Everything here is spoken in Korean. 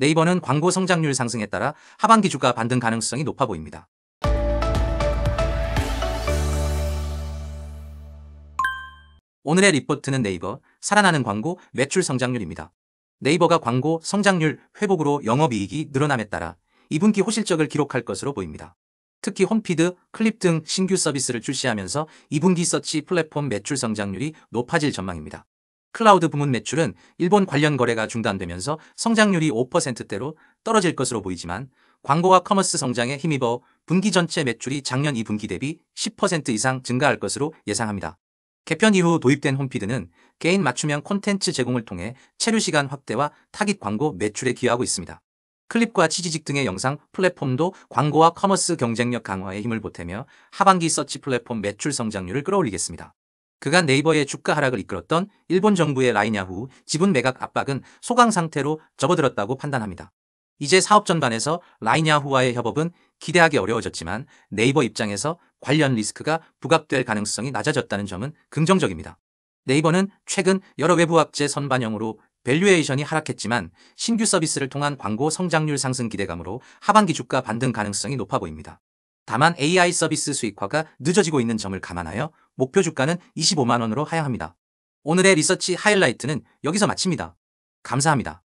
네이버는 광고 성장률 상승에 따라 하반기 주가 반등 가능성이 높아 보입니다. 오늘의 리포트는 네이버 살아나는 광고 매출 성장률입니다. 네이버가 광고 성장률 회복으로 영업이익이 늘어남에 따라 2분기 호실적을 기록할 것으로 보입니다. 특히 홈피드, 클립 등 신규 서비스를 출시하면서 2분기 서치 플랫폼 매출 성장률이 높아질 전망입니다. 클라우드 부문 매출은 일본 관련 거래가 중단되면서 성장률이 5%대로 떨어질 것으로 보이지만 광고와 커머스 성장에 힘입어 분기 전체 매출이 작년 2분기 대비 10% 이상 증가할 것으로 예상합니다. 개편 이후 도입된 홈피드는 개인 맞춤형 콘텐츠 제공을 통해 체류 시간 확대와 타깃 광고 매출에 기여하고 있습니다. 클립과 치지직 등의 영상 플랫폼도 광고와 커머스 경쟁력 강화에 힘을 보태며 하반기 서치 플랫폼 매출 성장률을 끌어올리겠습니다. 그간 네이버의 주가 하락을 이끌었던 일본 정부의 라이냐후 지분 매각 압박은 소강 상태로 접어들었다고 판단합니다. 이제 사업 전반에서 라이냐후와의 협업은 기대하기 어려워졌지만 네이버 입장에서 관련 리스크가 부각될 가능성이 낮아졌다는 점은 긍정적입니다. 네이버는 최근 여러 외부 악재 선반영으로 밸류에이션이 하락했지만 신규 서비스를 통한 광고 성장률 상승 기대감으로 하반기 주가 반등 가능성이 높아 보입니다. 다만 AI 서비스 수익화가 늦어지고 있는 점을 감안하여 목표 주가는 25만원으로 하향합니다. 오늘의 리서치 하이라이트는 여기서 마칩니다. 감사합니다.